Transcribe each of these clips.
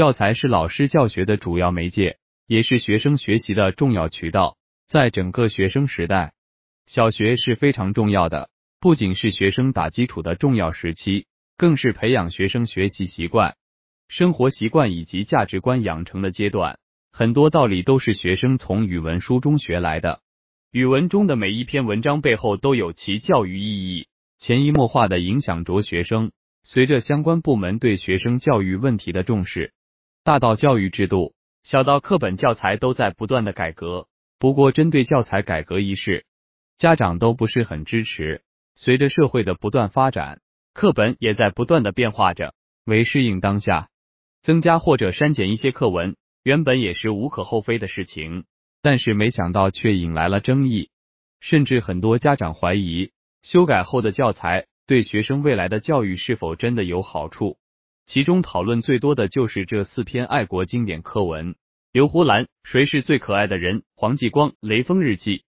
教材是老师教学的主要媒介，也是学生学习的重要渠道。在整个学生时代，小学是非常重要的，不仅是学生打基础的重要时期，更是培养学生学习习惯、生活习惯以及价值观养成的阶段。很多道理都是学生从语文书中学来的。语文中的每一篇文章背后都有其教育意义，潜移默化的影响着学生。随着相关部门对学生教育问题的重视，大到教育制度，小到课本教材，都在不断的改革。不过，针对教材改革一事，家长都不是很支持。随着社会的不断发展，课本也在不断的变化着，为适应当下，增加或者删减一些课文，原本也是无可厚非的事情。但是，没想到却引来了争议，甚至很多家长怀疑，修改后的教材对学生未来的教育是否真的有好处。其中讨论最多的就是这四篇爱国经典课文：刘胡兰、谁是最可爱的人、黄继光、雷锋日记。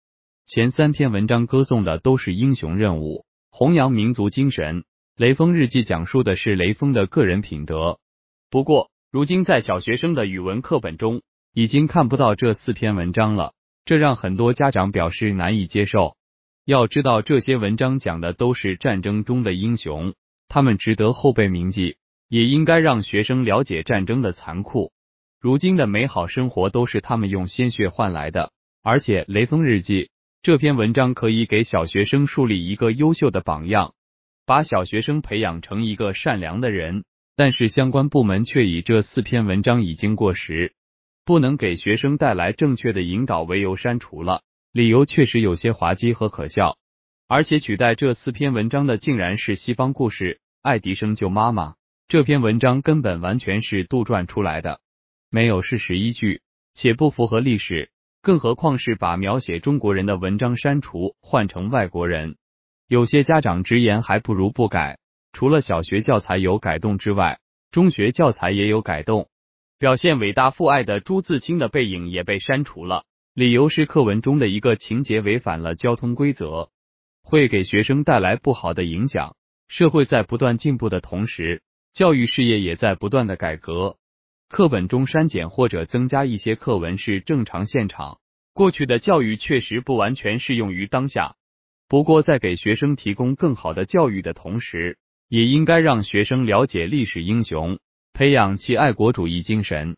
前三篇文章歌颂的都是英雄任务，弘扬民族精神。雷锋日记讲述的是雷锋的个人品德。不过，如今在小学生的语文课本中已经看不到这四篇文章了，这让很多家长表示难以接受。要知道，这些文章讲的都是战争中的英雄，他们值得后辈铭记。也应该让学生了解战争的残酷，如今的美好生活都是他们用鲜血换来的。而且《雷锋日记》这篇文章可以给小学生树立一个优秀的榜样，把小学生培养成一个善良的人。但是相关部门却以这四篇文章已经过时，不能给学生带来正确的引导为由删除了，理由确实有些滑稽和可笑。而且取代这四篇文章的竟然是西方故事《爱迪生救妈妈》。这篇文章根本完全是杜撰出来的，没有事实依据，且不符合历史。更何况是把描写中国人的文章删除，换成外国人。有些家长直言，还不如不改。除了小学教材有改动之外，中学教材也有改动。表现伟大父爱的朱自清的背影也被删除了，理由是课文中的一个情节违反了交通规则，会给学生带来不好的影响。社会在不断进步的同时。教育事业也在不断的改革，课本中删减或者增加一些课文是正常现场。过去的教育确实不完全适用于当下，不过在给学生提供更好的教育的同时，也应该让学生了解历史英雄，培养其爱国主义精神。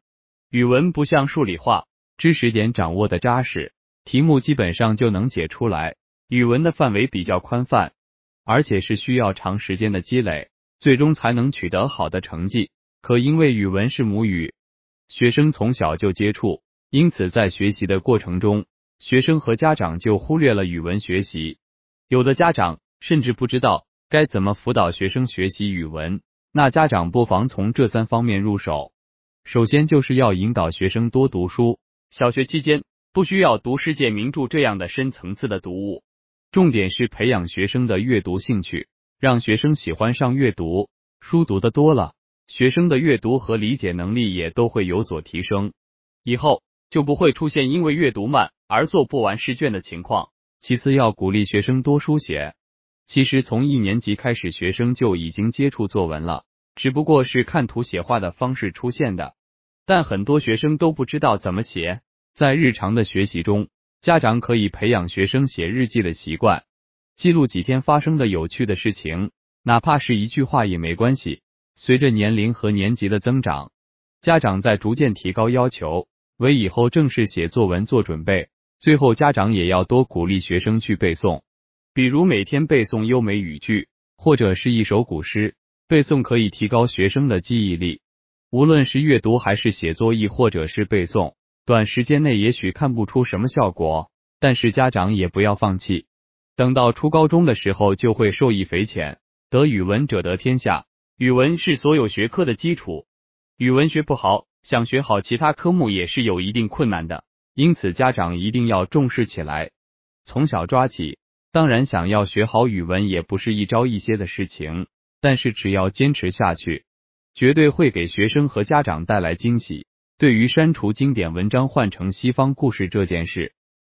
语文不像数理化，知识点掌握的扎实，题目基本上就能解出来。语文的范围比较宽泛，而且是需要长时间的积累。最终才能取得好的成绩。可因为语文是母语，学生从小就接触，因此在学习的过程中，学生和家长就忽略了语文学习。有的家长甚至不知道该怎么辅导学生学习语文，那家长不妨从这三方面入手。首先就是要引导学生多读书。小学期间不需要读世界名著这样的深层次的读物，重点是培养学生的阅读兴趣。让学生喜欢上阅读，书读的多了，学生的阅读和理解能力也都会有所提升，以后就不会出现因为阅读慢而做不完试卷的情况。其次，要鼓励学生多书写。其实从一年级开始，学生就已经接触作文了，只不过是看图写话的方式出现的，但很多学生都不知道怎么写。在日常的学习中，家长可以培养学生写日记的习惯。记录几天发生的有趣的事情，哪怕是一句话也没关系。随着年龄和年级的增长，家长在逐渐提高要求，为以后正式写作文做准备。最后，家长也要多鼓励学生去背诵，比如每天背诵优美语句或者是一首古诗。背诵可以提高学生的记忆力。无论是阅读还是写作业，或者是背诵，短时间内也许看不出什么效果，但是家长也不要放弃。等到初高中的时候，就会受益匪浅。得语文者得天下，语文是所有学科的基础。语文学不好，想学好其他科目也是有一定困难的。因此，家长一定要重视起来，从小抓起。当然，想要学好语文也不是一朝一夕的事情，但是只要坚持下去，绝对会给学生和家长带来惊喜。对于删除经典文章换成西方故事这件事，